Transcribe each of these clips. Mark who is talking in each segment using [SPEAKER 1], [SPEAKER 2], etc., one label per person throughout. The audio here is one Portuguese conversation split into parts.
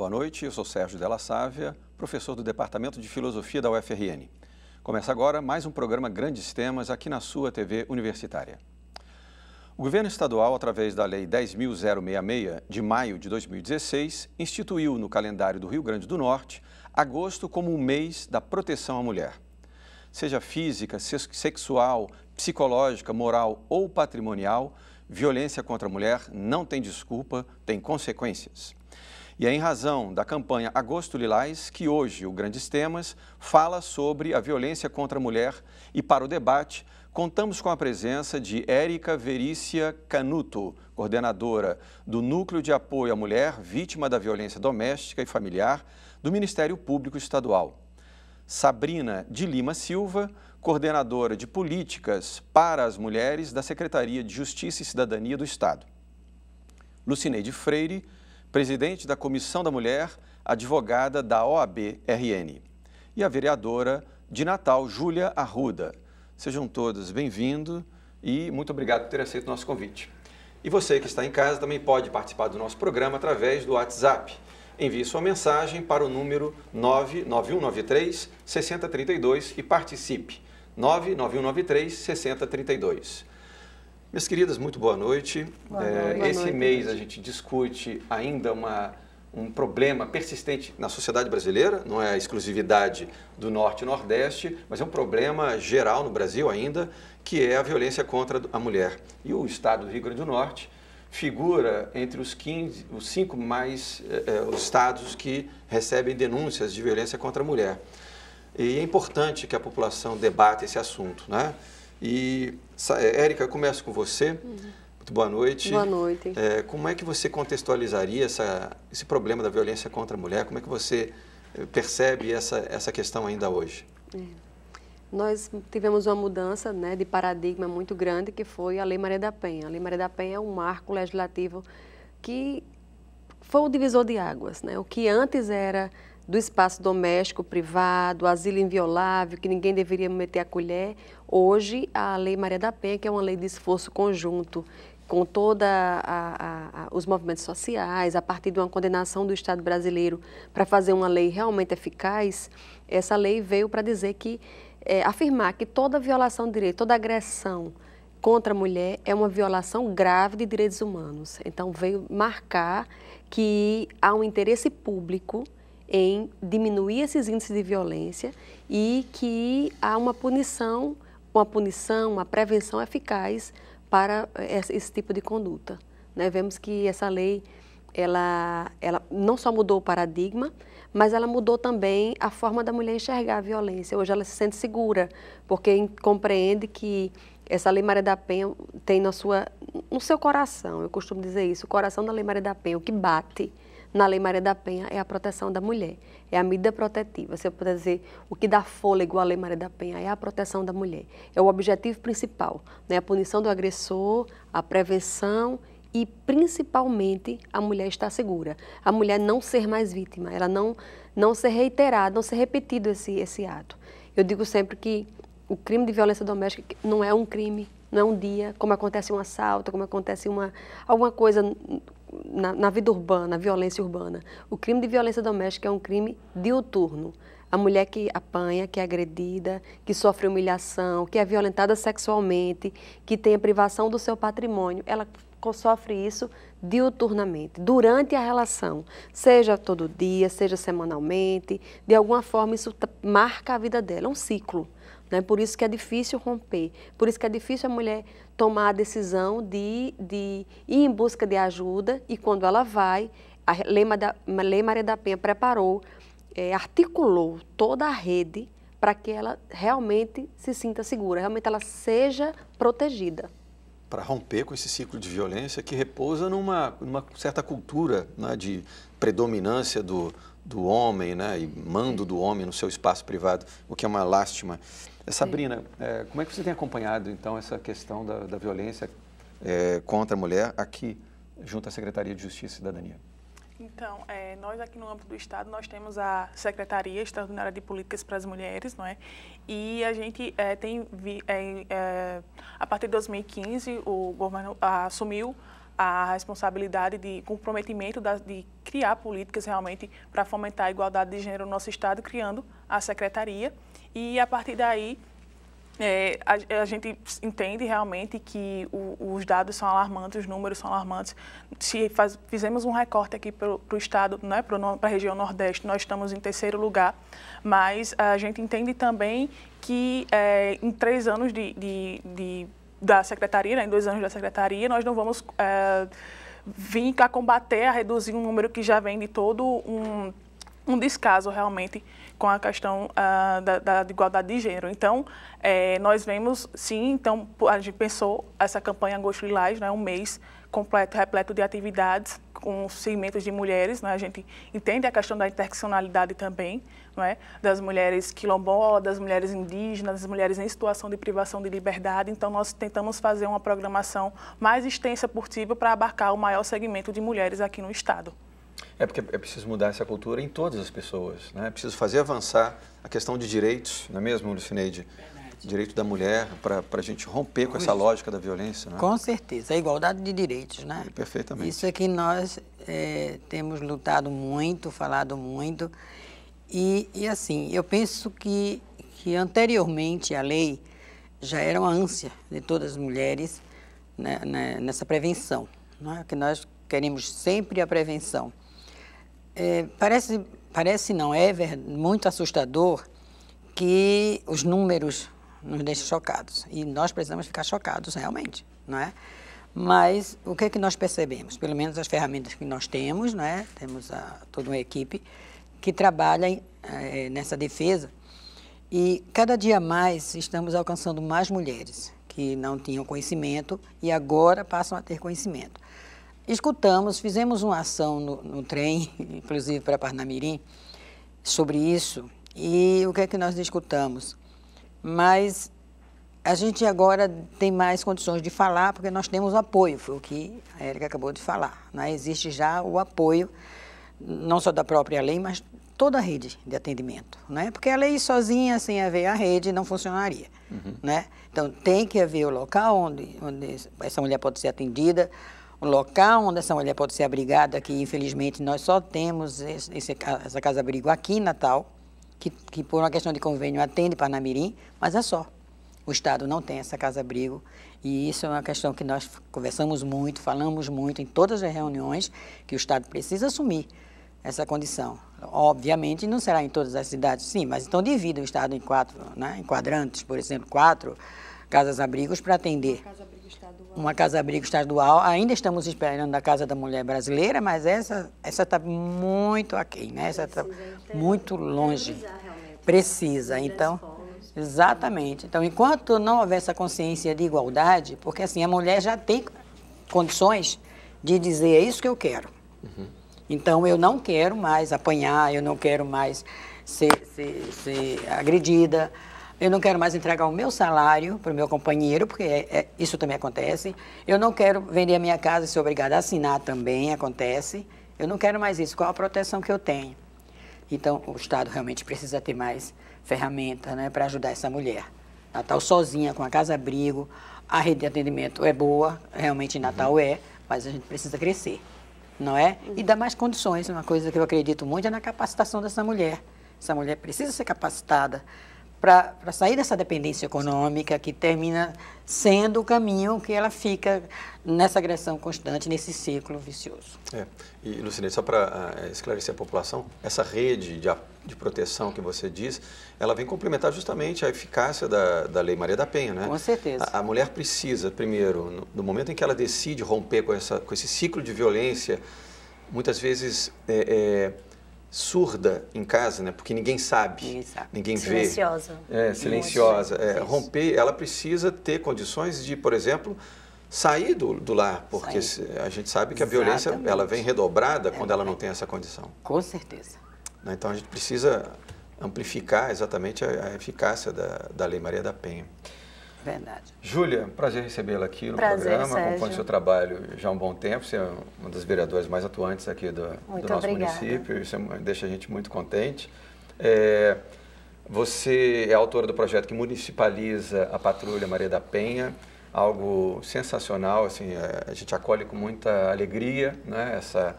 [SPEAKER 1] boa noite. Eu sou Sérgio Della Sávia, professor do Departamento de Filosofia da UFRN. Começa agora mais um programa Grandes Temas aqui na sua TV universitária. O governo estadual, através da Lei 10.066, de maio de 2016, instituiu no calendário do Rio Grande do Norte agosto como o mês da proteção à mulher. Seja física, sexual, psicológica, moral ou patrimonial, violência contra a mulher não tem desculpa, tem consequências. E é em razão da campanha Agosto Lilás que hoje o Grandes Temas fala sobre a violência contra a mulher e para o debate contamos com a presença de Érica Verícia Canuto, coordenadora do Núcleo de Apoio à Mulher Vítima da Violência Doméstica e Familiar do Ministério Público Estadual. Sabrina de Lima Silva, coordenadora de Políticas para as Mulheres da Secretaria de Justiça e Cidadania do Estado. Lucineide Freire, presidente da Comissão da Mulher, advogada da OAB-RN. E a vereadora de Natal, Júlia Arruda. Sejam todos bem-vindos e muito obrigado por ter aceito o nosso convite. E você que está em casa também pode participar do nosso programa através do WhatsApp. Envie sua mensagem para o número 99193 6032 e participe. 99193 6032. Minhas queridas, muito boa noite. Boa é, noite. É, boa esse noite, mês a gente discute ainda uma, um problema persistente na sociedade brasileira, não é a exclusividade do Norte e Nordeste, mas é um problema geral no Brasil ainda, que é a violência contra a mulher. E o estado do Rio Grande do Norte figura entre os, 15, os cinco mais é, é, os estados que recebem denúncias de violência contra a mulher. E é importante que a população debata esse assunto, né? E, é, Érica, começo com você. Uhum. Muito boa noite. Boa noite. É, como é que você contextualizaria essa, esse problema da violência contra a mulher? Como é que você eh, percebe essa, essa questão ainda hoje?
[SPEAKER 2] É. Nós tivemos uma mudança né, de paradigma muito grande, que foi a Lei Maria da Penha. A Lei Maria da Penha é um marco legislativo que foi o divisor de águas. Né? O que antes era do espaço doméstico, privado, asilo inviolável, que ninguém deveria meter a colher, Hoje, a Lei Maria da Penha, que é uma lei de esforço conjunto, com toda os movimentos sociais, a partir de uma condenação do Estado brasileiro para fazer uma lei realmente eficaz, essa lei veio para dizer que é, afirmar que toda violação de direito, toda agressão contra a mulher é uma violação grave de direitos humanos. Então veio marcar que há um interesse público em diminuir esses índices de violência e que há uma punição uma punição, uma prevenção eficaz para eh, esse tipo de conduta. Né? Vemos que essa lei ela, ela não só mudou o paradigma, mas ela mudou também a forma da mulher enxergar a violência. Hoje ela se sente segura, porque compreende que essa Lei Maria da Penha tem na sua, no seu coração, eu costumo dizer isso, o coração da Lei Maria da Penha, o que bate, na Lei Maria da Penha é a proteção da mulher, é a medida protetiva. Se eu puder dizer o que dá fôlego à Lei Maria da Penha é a proteção da mulher, é o objetivo principal, né? a punição do agressor, a prevenção e principalmente a mulher estar segura, a mulher não ser mais vítima, ela não, não ser reiterada, não ser repetido esse, esse ato. Eu digo sempre que o crime de violência doméstica não é um crime, não é um dia, como acontece um assalto, como acontece uma, alguma coisa na, na, vida urbana, violência urbana. O crime de violência doméstica é um crime diuturno. A mulher que apanha, que é agredida, que sofre humilhação, que é violentada sexualmente, que tem a privação do seu patrimônio, ela sofre isso diuturnamente, durante a relação, seja todo dia, seja semanalmente, de alguma forma isso marca a vida dela, é um ciclo. Né? Por isso que é difícil romper, por isso que é difícil a mulher tomar a decisão de, de ir em busca de ajuda e quando ela vai, a Lei, Maria da Penha preparou, é, articulou toda a rede para que ela realmente se sinta segura, realmente ela seja protegida.
[SPEAKER 1] Para romper com esse ciclo de violência que repousa numa, numa certa cultura né, de predominância do, do homem né, e mando do homem no seu espaço privado, o que é uma lástima. Sabrina, é, como é que você tem acompanhado, então, essa questão da, da violência é, contra a mulher aqui, junto à Secretaria de Justiça e Cidadania?
[SPEAKER 3] Então, é, nós aqui no âmbito do Estado, nós temos a Secretaria Extraordinária de Políticas para as Mulheres, não é? E a gente é, tem, vi, é, a partir de 2015, o governo ah, assumiu a responsabilidade de comprometimento da, de criar políticas realmente para fomentar a igualdade de gênero no nosso Estado, criando a secretaria. E a partir daí, é, a, a, gente entende realmente que o, os dados são alarmantes, os números são alarmantes. Se faz, fizemos um recorte aqui para o estado, né, para a região Nordeste, nós estamos em terceiro lugar, mas a gente entende também que é, em três anos de, de, de da secretaria, né, em dois anos da secretaria, nós não vamos é, vir a combater, a reduzir um número que já vem de todo um, um descaso realmente com a questão uh, da, da, igualdade de gênero. Então, é, nós vemos, sim, então a gente pensou essa campanha Agosto Lilás, né, um mês completo, repleto de atividades com os segmentos de mulheres, né? a gente entende a questão da interseccionalidade também, é, das mulheres quilombolas, das mulheres indígenas, das mulheres em situação de privação de liberdade. Então, nós tentamos fazer uma programação mais extensa possível para abarcar o maior segmento de mulheres aqui no Estado.
[SPEAKER 1] É porque é preciso mudar essa cultura em todas as pessoas, né? é preciso fazer avançar a questão de direitos, não é mesmo, Lucineide? Verdade direito da mulher, para a gente romper com essa lógica da violência. Né? Com
[SPEAKER 4] certeza, a igualdade de direitos, né? É, perfeitamente. Isso é que nós é, temos lutado muito, falado muito. E, e assim, eu penso que, que anteriormente a lei já era uma ânsia de todas as mulheres né, né, nessa prevenção, né? que nós queremos sempre a prevenção. É, parece, parece não, é muito assustador que os números nos deixa chocados. E nós precisamos ficar chocados realmente, não é? Mas o que é que nós percebemos? Pelo menos as ferramentas que nós temos, não é? Temos a, toda uma equipe que trabalha é, nessa defesa e cada dia mais estamos alcançando mais mulheres que não tinham conhecimento e agora passam a ter conhecimento. Escutamos, fizemos uma ação no, no trem, inclusive para Parnamirim, sobre isso. E o que é que nós discutamos? mas a gente agora tem mais condições de falar porque nós temos apoio, foi o que a Érica acabou de falar. Né? Existe já o apoio, não só da própria lei, mas toda a rede de atendimento, né? Porque a lei sozinha, sem haver a rede, não funcionaria, uhum. né? Então, tem que haver o local onde, onde essa mulher pode ser atendida, o local onde essa mulher pode ser abrigada, que infelizmente nós só temos esse, essa casa-abrigo aqui em Natal, que, que por uma questão de convênio atende Parnamirim, mas é só. O Estado não tem essa casa-abrigo e isso é uma questão que nós conversamos muito, falamos muito em todas as reuniões, que o Estado precisa assumir essa condição. Obviamente não será em todas as cidades, sim, mas então divida o Estado em quatro né, em quadrantes, por exemplo, quatro casas-abrigos para atender. Casa uma casa-abrigo estadual. Ainda estamos esperando a Casa da Mulher Brasileira, mas essa essa está muito aquém, né? Essa está muito longe. Precisa, então. Exatamente. Então, enquanto não houver essa consciência de igualdade, porque assim, a mulher já tem condições de dizer, é isso que eu quero. Uhum. Então, eu não quero mais apanhar, eu não quero mais ser, ser, ser agredida, eu não quero mais entregar o meu salário para o meu companheiro, porque é, é, isso também acontece. Eu não quero vender a minha casa e ser obrigada a assinar também, acontece. Eu não quero mais isso. Qual a proteção que eu tenho? Então, o Estado realmente precisa ter mais ferramentas né, para ajudar essa mulher. Natal sozinha, com a casa-abrigo, a rede de atendimento é boa, realmente Natal uhum. é, mas a gente precisa crescer, não é? E dar mais condições. Uma coisa que eu acredito muito é na capacitação dessa mulher. Essa mulher precisa ser capacitada para sair dessa dependência econômica que termina sendo o caminho que ela fica nessa agressão constante, nesse ciclo vicioso.
[SPEAKER 1] É. E, Lucinei, só para uh, ah, é, esclarecer a população, essa rede de, de proteção que você diz, ela vem complementar justamente a eficácia da, da Lei Maria da Penha, né? Com certeza. A, a mulher precisa, primeiro, no, no, momento em que ela decide romper com, essa, com esse ciclo de violência, muitas vezes... É, é, surda em casa, né? Porque ninguém sabe, ninguém, sabe. ninguém silenciosa.
[SPEAKER 5] É, silenciosa.
[SPEAKER 1] É, romper, ela precisa ter condições de, por exemplo, sair do, do lar, porque a gente sabe que a Exatamente. violência ela vem redobrada é, quando ela não tem essa condição. Com certeza. Né? Então a gente precisa amplificar exatamente a, a eficácia da, da Lei Maria da Penha. Verdade. Júlia, é prazer recebê-la aqui no prazer, programa. Sérgio. Acompanho seu trabalho já há um bom tempo. Você é uma das vereadoras mais atuantes aqui do, do nosso obrigada. município. Isso é deixa a gente muito contente. É, você é autora do projeto que municipaliza a Patrulha Maria da Penha, algo sensacional. Assim, é, a gente acolhe com muita alegria né, essa,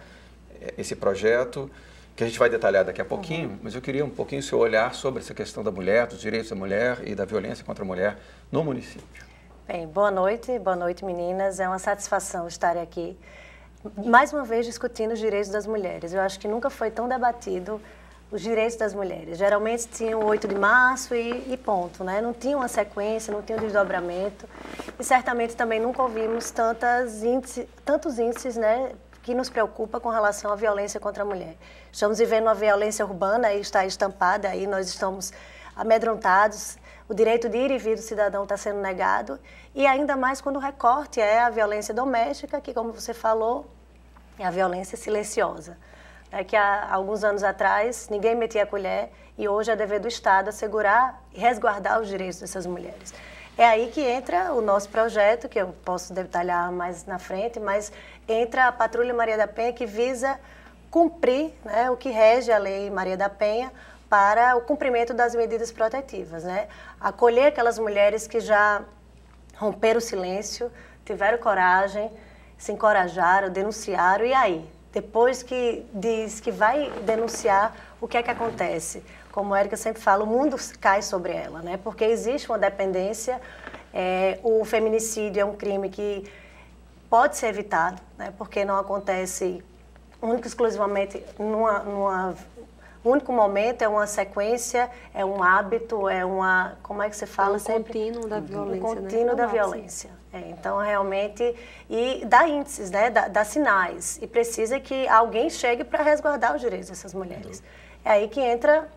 [SPEAKER 1] esse projeto que a gente vai detalhar daqui a tá pouquinho, uhum. mas eu queria um pouquinho o seu olhar sobre essa questão da mulher, dos direitos da mulher e da violência contra a mulher no município.
[SPEAKER 5] Bem, boa noite, boa noite meninas, é uma satisfação estar aqui mais uma vez discutindo os direitos das mulheres. Eu acho que nunca foi tão debatido os direitos das mulheres. Geralmente tinha o 8 de março e, e, ponto, né? Não tinha uma sequência, não tinha um desdobramento. E certamente também nunca ouvimos tantas índice, tantos índices né, que nos preocupa com relação à violência contra a mulher. Estamos vivendo uma violência urbana e está estampada aí, nós estamos amedrontados, o direito de ir e vir do cidadão está sendo negado, e ainda mais quando o recorte é a violência doméstica, que, como você falou, é a violência silenciosa. É que há alguns anos atrás ninguém metia a colher e hoje é dever do Estado assegurar e resguardar os direitos dessas mulheres. É aí que entra o nosso projeto, que eu posso detalhar mais na frente, mas entra a Patrulha Maria da Penha, que visa cumprir né, o que rege a Lei Maria da Penha para o cumprimento das medidas protetivas. Né? Acolher aquelas mulheres que já romperam o silêncio, tiveram coragem, se encorajaram, denunciaram, e aí? Depois que diz que vai denunciar, o que é que acontece? como a Erika sempre fala, o mundo cai sobre ela, né? Porque existe uma dependência, é, o feminicídio é um crime que pode ser evitado, né? Porque não acontece único exclusivamente numa, numa único momento, é uma sequência, é um hábito, é uma. Como é que você é fala um sempre? Contínuo da violência. Um né? contínuo né? da violência. É, então, realmente. E dá índices, né? dá, dá sinais. E precisa que alguém chegue para resguardar os direitos dessas mulheres. Uhum. É aí que entra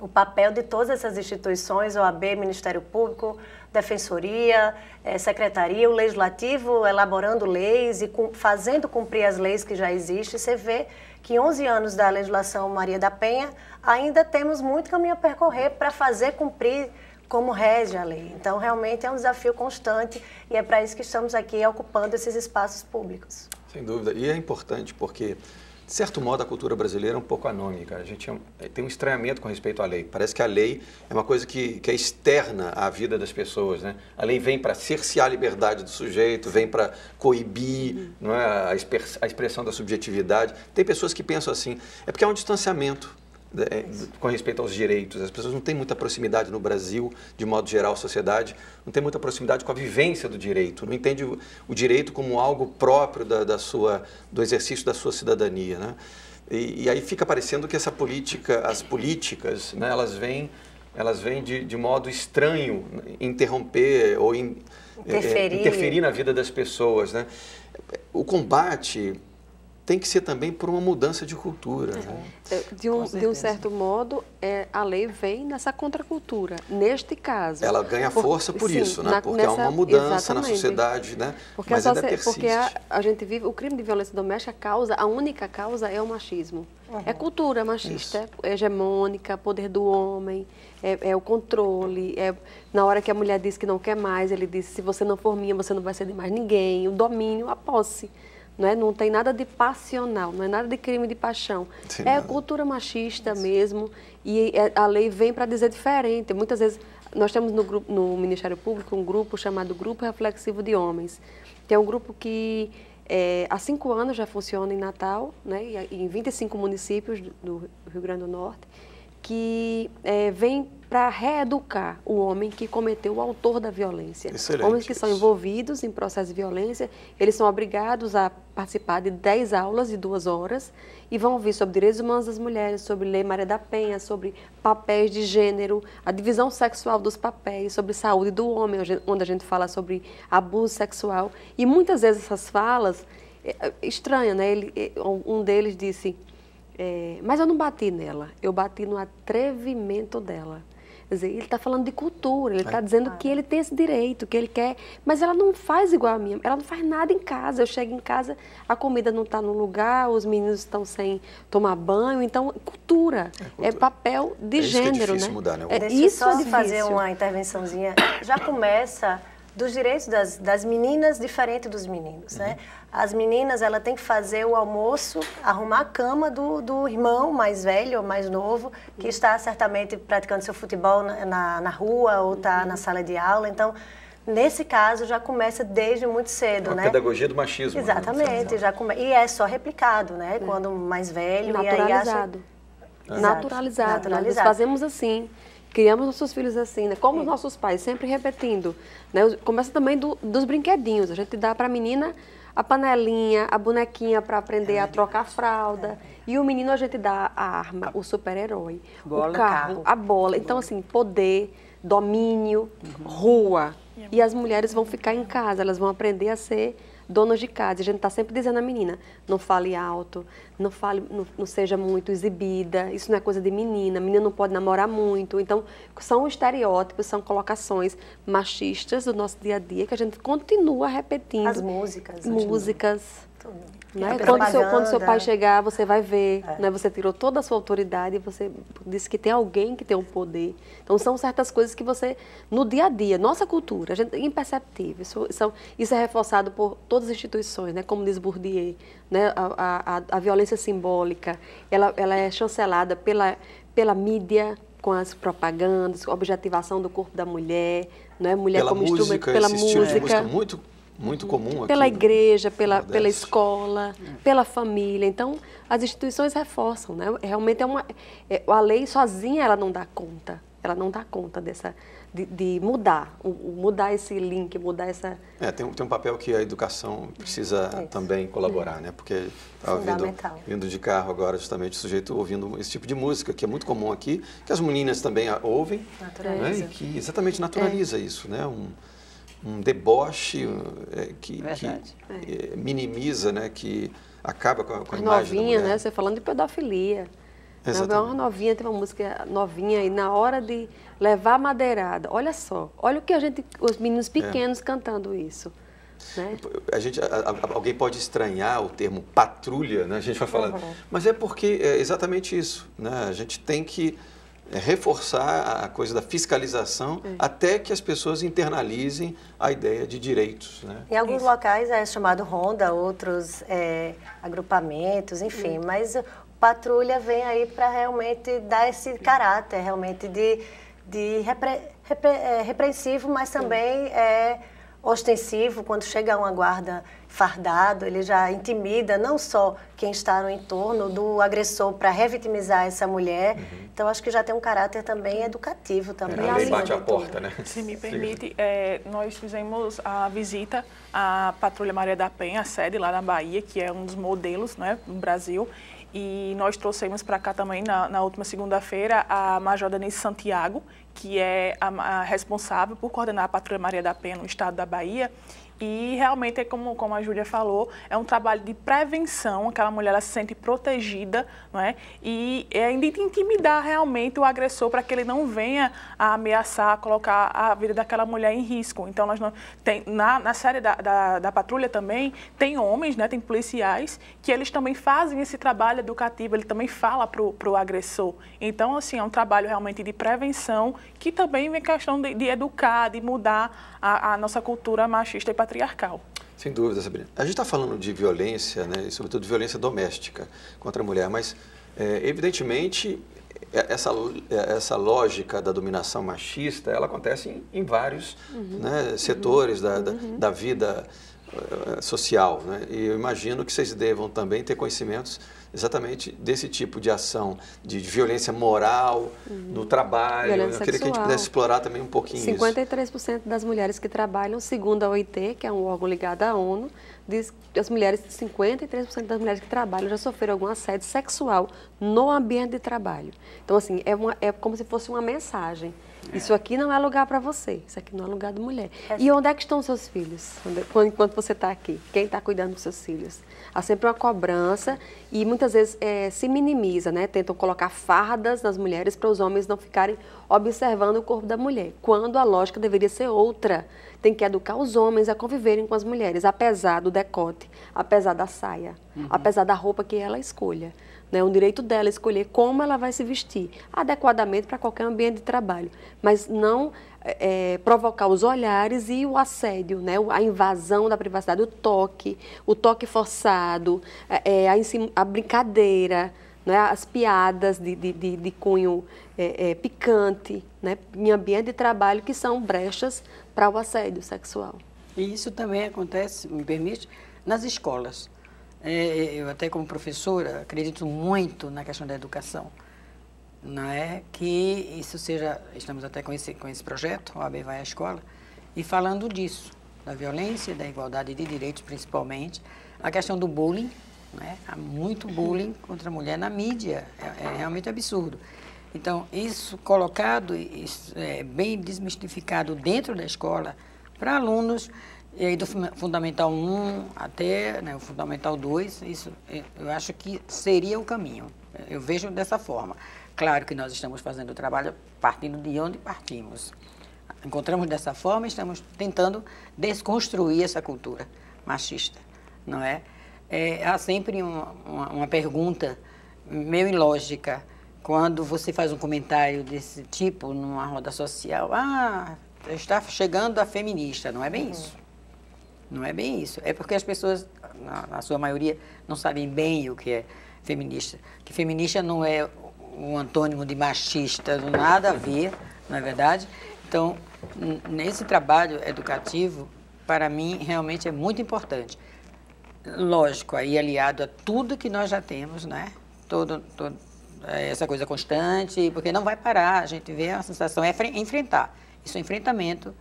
[SPEAKER 5] o papel de todas essas instituições, OAB, Ministério Público, Defensoria, eh, Secretaria, o Legislativo elaborando leis e fazendo cumprir as leis que já existem. Você vê que 11 anos da legislação Maria da Penha, ainda temos muito caminho a percorrer para fazer cumprir como rege a lei. Então, realmente é um desafio constante e é para isso que estamos aqui ocupando esses espaços públicos.
[SPEAKER 1] Sem dúvida. E é importante porque de certo modo, a cultura brasileira é um pouco anômica. A gente é eh, tem um estranhamento com respeito à lei. Parece que a lei é uma coisa que, que é externa à vida das pessoas. Né? A lei vem para cercear a liberdade do sujeito, vem para coibir não é, a, a expressão da subjetividade. Tem pessoas que pensam assim. É porque há um distanciamento é, com respeito aos direitos. As pessoas não têm muita proximidade no Brasil, de modo geral, sociedade, não tem muita proximidade com a vivência do direito, não entende o, o direito como algo próprio da, da, sua, do exercício da sua cidadania. Né? E, e aí fica parecendo que essa política, as políticas, né, elas vêm, elas vêm de, de modo estranho interromper ou in, é, é, interferir. É, interferir na vida das pessoas. Né? O combate tem que ser também por uma mudança de cultura. É. Né?
[SPEAKER 2] É, de, um, de, um, certo modo, é, a lei vem nessa contracultura, neste caso. Ela ganha força por isso, né? Na, porque nessa, há uma mudança na sociedade,
[SPEAKER 1] né? Porque, Mas a, ainda persiste. porque a,
[SPEAKER 2] a, gente vive, o crime de violência doméstica, a causa, a única causa é o machismo. Uhum. É cultura machista, é hegemônica, poder do homem, é, é, o controle, é na hora que a mulher diz que não quer mais, ele diz, se você não for minha, você não vai ser de mais ninguém, o domínio, a posse. Não, é? não tem nada de passional, não é nada de crime de paixão. Sim, é cultura machista Sim. mesmo e é, a lei vem para dizer diferente. Muitas vezes nós temos no, grupo, no Ministério Público um grupo chamado Grupo Reflexivo de Homens, que é um grupo que é, há cinco anos já funciona em Natal, né, em 25 municípios do, do Rio Grande do Norte, que é, vem para reeducar o homem que cometeu o autor da violência. Excelente, Homens que isso. são envolvidos em processo de violência, eles são obrigados a participar de 10 aulas de duas horas e vão ouvir sobre direitos humanos das mulheres, sobre Lei Maria da Penha, sobre papéis de gênero, a divisão sexual dos papéis, sobre saúde do homem, onde a gente fala sobre abuso sexual. E muitas vezes essas falas, é, é estranha, né? Ele, é, um deles disse, é, mas eu não bati nela, eu bati no atrevimento dela dizer, ele está falando de cultura, ele está é. Tá dizendo que ele tem esse direito, que ele quer, mas ela não faz igual a minha, ela não faz nada em casa. Eu chego em casa, a comida não está no lugar, os meninos estão sem tomar banho, então cultura é, é cultura. é papel de é gênero, que é difícil né? Mudar, né? É, isso só é difícil. fazer uma
[SPEAKER 5] intervençãozinha. Já começa dos direitos das, das meninas diferente dos meninos, né? uhum. né? As meninas, ela tem que fazer o almoço, arrumar a cama do, do irmão mais velho ou mais novo, que uhum. está certamente praticando seu futebol na, na, na rua ou está uhum. na sala de aula. Então, nesse caso, já começa desde muito cedo, a né? pedagogia
[SPEAKER 1] do machismo. Né? Exatamente.
[SPEAKER 5] Né? Já come... E é só replicado, né? Uhum. Quando mais velho. naturalizado. E aí acha... Naturalizado. Né? Naturalizado. Nós fazemos
[SPEAKER 2] assim criamos nossos filhos assim, né? Como é. os nossos pais, sempre repetindo. Né? Começa também do, dos brinquedinhos. A gente dá para a menina a panelinha, a bonequinha para aprender a trocar a fralda. E o menino a gente dá a arma, o super-herói, o carro, a bola. Então, assim, poder, domínio, uhum. rua. E as mulheres vão ficar em casa, elas vão aprender a ser donas de casa. A gente está sempre dizendo à menina: não fale alto, não, fale, não, não, seja muito exibida, isso não é coisa de menina, menina não pode namorar muito. Então, são estereótipos, são colocações machistas do nosso dia a dia que a gente continua repetindo. As músicas. Né? Músicas. Né? Quando, seu, quando seu pai é. chegar, você vai ver. É. Né? Você tirou toda a sua autoridade e você disse que tem alguém que tem um poder. Então, são certas coisas que você, no dia a dia, nossa cultura, gente, é imperceptível. Isso, são, é isso é reforçado por todas as instituições, né? como diz Bourdieu. Né? A, a, a violência simbólica, ela, ela é chancelada pela, pela mídia, com as propagandas, a objetivação do corpo da mulher, não é? Mulher pela como música, instrumento pela música. música. muito
[SPEAKER 1] muito comum aqui. Pela né?
[SPEAKER 2] igreja, pela, pela escola, pela família. Então, as instituições reforçam, né? Realmente é uma. É, a lei sozinha ela não dá conta. Ela não dá conta dessa. De, de mudar, o, mudar esse link, mudar essa.
[SPEAKER 1] É, tem, tem um papel que a educação precisa é também colaborar, né? Porque estava vindo, vindo de carro agora, justamente, o sujeito ouvindo esse tipo de música, que é muito comum aqui, que as meninas também ouvem. Né? Naturaliza. Né? E que exatamente naturaliza isso, né? Um, um deboche é, que, que é, minimiza, né, que acaba com a, com a imagem novinha, né?
[SPEAKER 2] Você falando de pedofilia. Exatamente. É uma novinha, tem uma música novinha aí na hora de levar a madeirada, olha só, olha o que a gente, os meninos é. pequenos é. cantando isso. Né?
[SPEAKER 1] A gente, a, a, alguém pode estranhar o termo patrulha, né? a gente vai falando, uhum. mas é porque é exatamente isso. Né? A gente tem que é, reforçar a coisa da fiscalização é. até que as pessoas internalizem a ideia de direitos. Né?
[SPEAKER 5] Em alguns Isso. locais é chamado ronda, outros é, agrupamentos, enfim, hum. mas patrulha vem aí para realmente dar esse caráter realmente de, de repre, repre, é, repreensivo, mas também hum. é ostensivo quando chega uma guarda fardado, ele já intimida não só quem está no entorno do agressor para revitimizar essa mulher. Uhum. Então acho que já tem um caráter
[SPEAKER 3] também educativo também. É, a bate a
[SPEAKER 1] porta, né? Se me permite,
[SPEAKER 3] é, nós fizemos a visita à Patrulha Maria da Penha, a sede lá na Bahia, que é um dos modelos, né, no Brasil. E nós trouxemos para cá também, na, na última segunda-feira, a Major Denise Santiago, que é a, a responsável por coordenar a Patrulha Maria da Penha no estado da Bahia. E realmente, é como, como a Júlia falou, é um trabalho de prevenção, aquela mulher ela se sente protegida, não é? E é ainda é intimidar realmente o agressor para que ele não venha a ameaçar, a colocar a vida daquela mulher em risco. Então, nós não, tem, na, na série da, da, da patrulha também, tem homens, né, tem policiais, que eles também fazem esse trabalho educativo, ele também fala para o agressor. Então, assim, é um trabalho realmente de prevenção, que também vem questão de, de educar, de mudar a, a nossa cultura machista e patriarcal patriarcal.
[SPEAKER 1] Sem dúvida, Sabrina. A gente está falando de violência, né, e sobretudo violência doméstica contra a mulher, mas é, evidentemente é, essa, é, essa lógica da dominação machista, ela acontece em, em vários uhum. né, setores da, da, uhum. da vida eh, social. Né? E eu imagino que vocês devam também ter conhecimentos exatamente desse tipo de ação, de violência moral, uhum. no trabalho. Violência eu queria sexual. que a gente pudesse explorar também um pouquinho 53
[SPEAKER 2] isso. 53% das mulheres que trabalham, segundo a OIT, que é um órgão ligado à ONU, diz que as mulheres, 53% das mulheres que trabalham já sofreram algum assédio sexual no ambiente de trabalho. Então, assim, é, uma, é como se fosse uma mensagem isso aqui não é lugar para você, isso aqui não é lugar de mulher. É e onde é que estão os seus filhos? Enquanto você está aqui, quem está cuidando dos seus filhos? Há sempre uma cobrança e muitas vezes é, se minimiza, né? Tentam colocar fardas nas mulheres para os homens não ficarem observando o corpo da mulher, quando a lógica deveria ser outra tem que educar os homens a conviverem com as mulheres, apesar do decote, apesar da saia, uhum. apesar da roupa que ela escolha. Né? O direito dela escolher como ela vai se vestir adequadamente para qualquer ambiente de trabalho, mas não é, provocar os olhares e o assédio, né? a invasão da privacidade, o toque, o toque forçado, é, é a, a brincadeira né, as piadas de, de, de, de cunho é, é, picante né, em ambiente de trabalho, que são brechas para o assédio sexual.
[SPEAKER 4] E isso também acontece, me permite, nas escolas. É, é eu até como professora acredito muito na questão da educação, não é? Que isso seja, estamos até com esse, com esse projeto, o AB vai à escola, e falando disso, da violência, da igualdade de direitos principalmente, a questão do bullying, né? Há muito bullying contra a mulher na mídia, é, é realmente absurdo. Então, isso colocado, isso é bem desmistificado dentro da escola para alunos, e aí do Fundamental 1 até né, o Fundamental 2, isso é, eu acho que seria o caminho. Eu vejo dessa forma. Claro que nós estamos fazendo o trabalho partindo de onde partimos. Encontramos dessa forma e estamos tentando desconstruir essa cultura machista, não é? É, há sempre uma, uma, uma pergunta meio ilógica quando você faz um comentário desse tipo numa roda social. Ah, está chegando a feminista. Não é bem uhum. isso. Não é bem isso. É porque as pessoas, na, na sua maioria, não sabem bem o que é feminista. Que feminista não é um antônimo de machista, nada a ver, na é verdade. Então, nesse trabalho educativo, para mim, realmente é muito importante. Lógico, aí aliado a tudo que nós já temos, né? Todo, todo, é, essa coisa constante, porque não vai parar, a gente vê a sensação, é enfrentar. Isso é enfrentamento,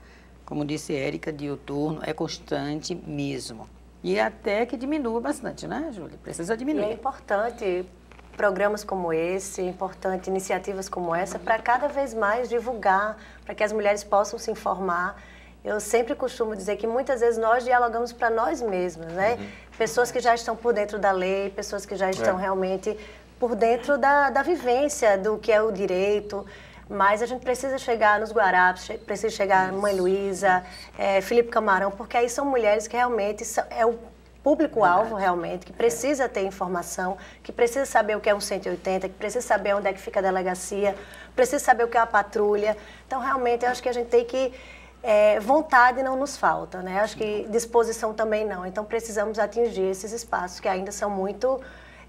[SPEAKER 4] como disse Érica, diuturno, é constante mesmo. E até que diminua bastante, né, Júlia? Precisa diminuir. E é
[SPEAKER 5] importante programas como esse, é importante iniciativas como essa, para cada vez mais divulgar, para que as mulheres possam se informar. Eu sempre costumo dizer que muitas vezes nós dialogamos para nós mesmas, né? Uhum. Pessoas que já estão por dentro da lei, pessoas que já estão é. realmente por dentro da, da vivência do que é o direito. Mas a gente precisa chegar nos Guarapes, precisa chegar Isso. Mãe Luísa, é, Felipe Camarão, porque aí são mulheres que realmente são, é o público-alvo realmente, que precisa é. ter informação, que precisa saber o que é um 180, que precisa saber onde é que fica a delegacia, precisa saber o que é a patrulha. Então, realmente, eu acho que a gente tem que é, vontade não nos falta, né? Acho que disposição também não. Então precisamos atingir esses espaços que ainda são muito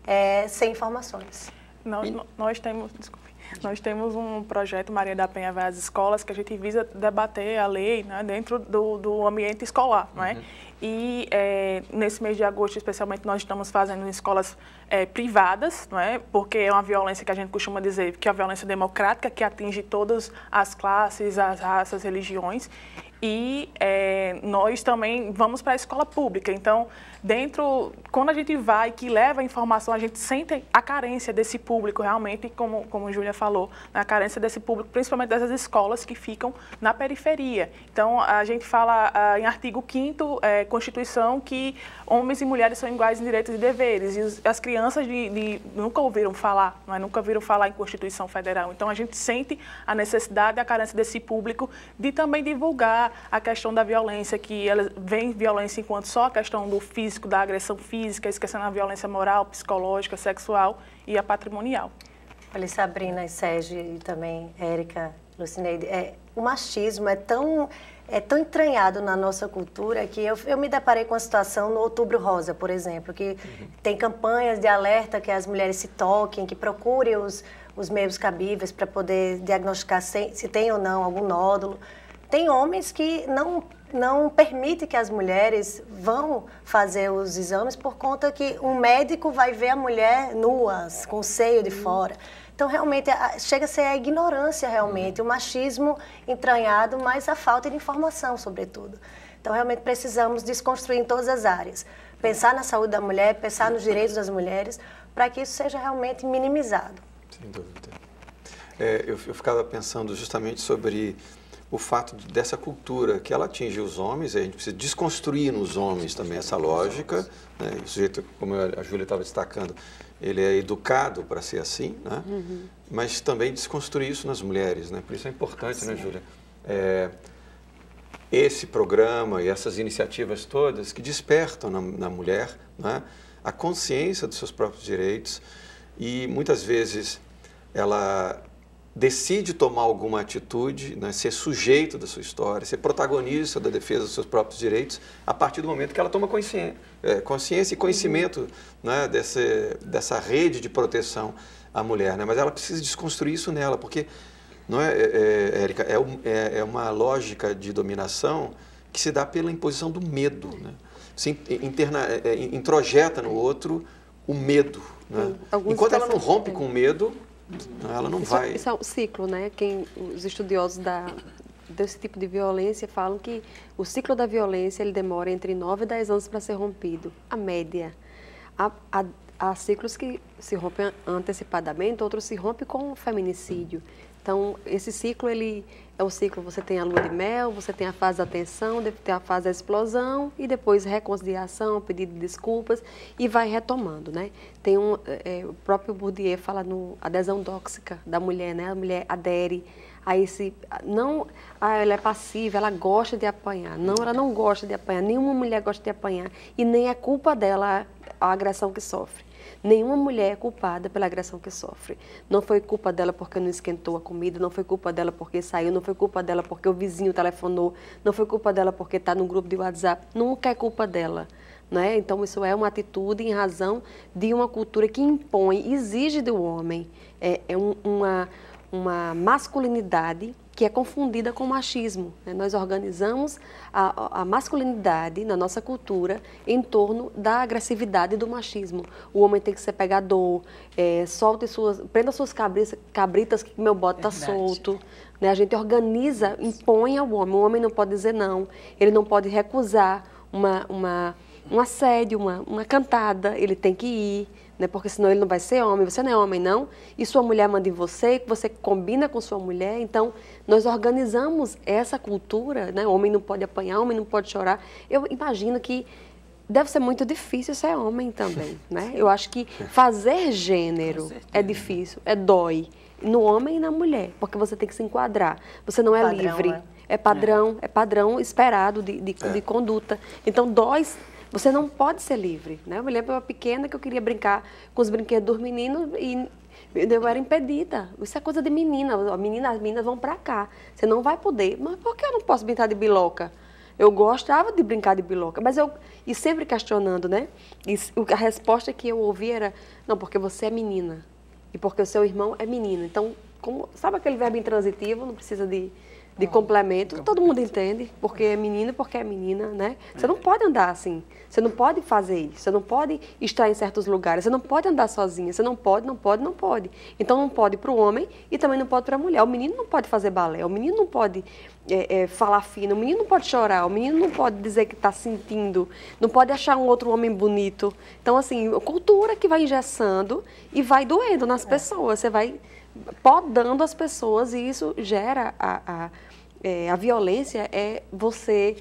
[SPEAKER 5] é, sem informações. Nós, nós temos, desculpe.
[SPEAKER 3] Nós temos um projeto Maria da Penha vai às escolas que a gente visa debater a lei né, dentro do, do ambiente escolar, é? uhum. né? E é, nesse mês de agosto, especialmente, nós estamos fazendo em escolas é, privadas, não é? porque é uma violência que a gente costuma dizer que é a violência democrática, que atinge todas as classes, as raças, religiões e é, nós também vamos para a escola pública. Então, dentro, quando a gente vai que leva a informação, a gente sente a carência desse público realmente, como, como a Júlia falou, né, a carência desse público, principalmente dessas escolas que ficam na periferia. Então, a gente fala a, ah, em artigo 5 é, Constituição que homens e mulheres são iguais em direitos e deveres. E as crianças de, de nunca ouviram falar, é? nunca ouviram falar em Constituição Federal. Então, a gente sente a necessidade, a carência desse público de também divulgar a questão da violência, que ela vem violência enquanto só a questão do físico, da agressão física, esquecendo a violência moral, psicológica, sexual e a patrimonial. Olha, Sabrina e Sérgio e também
[SPEAKER 5] Érica, Lucineide, é, o machismo é tão é tão entranhado na nossa cultura que eu, eu me deparei com a situação no Outubro Rosa, por exemplo, que uhum. tem campanhas de alerta que as mulheres se toquem, que procurem os, os meios cabíveis para poder diagnosticar se, se tem ou não algum nódulo. Tem homens que não não permite que as mulheres vão fazer os exames por conta que um médico vai ver a mulher nua, com o seio de uhum. fora. Então, realmente, chega a ser a ignorância, realmente, o machismo entranhado, mas a falta de informação, sobretudo. Então, realmente, precisamos desconstruir em todas as áreas. Pensar na saúde da mulher, pensar nos direitos das mulheres, para que isso seja realmente minimizado.
[SPEAKER 1] Sem dúvida. É, eu, eu ficava pensando justamente sobre o fato dessa cultura que ela atinge os homens, a gente precisa desconstruir nos homens também essa lógica. Né? O sujeito, como a Júlia estava destacando, ele é educado para ser assim, né? Uhum. mas também desconstruir isso nas mulheres. Né? Por isso é importante, né, Júlia? É, esse programa e essas iniciativas todas que despertam na, na mulher né, a consciência dos seus próprios direitos e muitas vezes ela decide tomar alguma atitude, né, ser sujeito da sua história, ser protagonista da defesa dos seus próprios direitos, a partir do momento que ela toma consciência, é, consciência e conhecimento né, dessa, dessa rede de proteção à mulher. Né? Mas ela precisa desconstruir isso nela, porque, não é, é, é Érica, é, é, é, uma lógica de dominação que se dá pela imposição do medo. Né? Se interna, é, introjeta no outro o medo. Né? Enquanto ela não rompe com o medo, ela não isso, vai. Isso
[SPEAKER 2] é um ciclo, né? Quem, os estudiosos da, desse tipo de violência falam que o ciclo da violência ele demora entre 9 e 10 anos para ser rompido, a média. Há, há, há, ciclos que se rompem antecipadamente, outros se rompem com o feminicídio. Então, esse ciclo ele é o ciclo, você tem a lua de mel, você tem a fase da tensão, deve ter a fase da explosão e depois reconciliação, pedido de desculpas e vai retomando, né? Tem um, é, é o próprio Bourdieu fala no adesão tóxica da mulher, né? A mulher adere a esse. Não, ah, ela é passiva, ela gosta de apanhar. Não, ela não gosta de apanhar. Nenhuma mulher gosta de apanhar. E nem é culpa dela a agressão que sofre. Nenhuma mulher é culpada pela agressão que sofre. Não foi culpa dela porque não esquentou a comida, não foi culpa dela porque saiu, não foi culpa dela porque o vizinho telefonou, não foi culpa dela porque está no grupo de WhatsApp. Nunca é culpa dela. Né? Então, isso é uma atitude em razão de uma cultura que impõe, exige do homem é, é um, uma, uma masculinidade que é confundida com machismo. Né? Nós organizamos a, a, masculinidade na nossa cultura em torno da agressividade do machismo. O homem tem que ser pegador, é, solte suas, prenda suas cabritas, cabritas que meu bote está solto. Né? A gente organiza, impõe ao homem. O homem não pode dizer não, ele não pode recusar uma, uma um assédio, uma, uma cantada, ele tem que ir né? Porque senão ele não vai ser homem, você não é homem não, e sua mulher manda em você, você combina com sua mulher, então nós organizamos essa cultura, né? Homem não pode apanhar, homem não pode chorar. Eu imagino que deve ser muito difícil ser homem também, né? Eu acho que fazer gênero é difícil, é dói no homem e na mulher, porque você tem que se enquadrar. Você não é padrão, livre. Né? É padrão, é. é padrão esperado de, de, é. de conduta. Então dói você não pode ser livre, né? Eu me lembro eu pequena que eu queria brincar com os brinquedos dos meninos e eu era impedida. Isso é coisa de menina. menina, as meninas vão para cá. Você não vai poder. Mas por que eu não posso brincar de biloca? Eu gostava de brincar de biloca, mas eu e sempre questionando, né? E a resposta que eu ouvi era não, porque você é menina e porque o seu irmão é menino. Então, como sabe aquele verbo intransitivo, não precisa de de complemento. Todo mundo entende, porque é menino, porque é menina, né? Você não pode andar assim. Você não pode fazer isso. Você não pode estar em certos lugares. Você não pode andar sozinha. Você não pode, não pode, não pode. Então não pode para o homem e também não pode para a mulher. O menino não pode fazer balé. O menino não pode é, é, falar fino. O menino não pode chorar. O menino não pode dizer que está sentindo. Não pode achar um outro homem bonito. Então assim, cultura que vai engessando e vai doendo nas é. pessoas. Você vai podando as pessoas e isso gera a, a é, a violência é você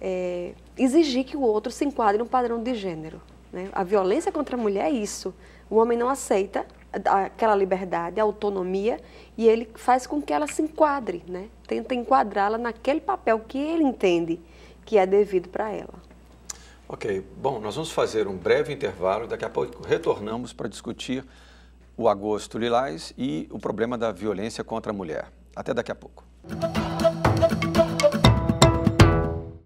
[SPEAKER 2] é, exigir que o outro se enquadre num padrão de gênero. Né? A violência contra a mulher é isso. O homem não aceita aquela liberdade, a autonomia, e ele faz com que ela se enquadre, né? tenta enquadrá-la naquele papel que ele entende que é devido para
[SPEAKER 4] ela.
[SPEAKER 1] Ok, bom, nós vamos fazer um breve intervalo, daqui a pouco retornamos para discutir o agosto lilás e o problema da violência contra a mulher. Até daqui a pouco.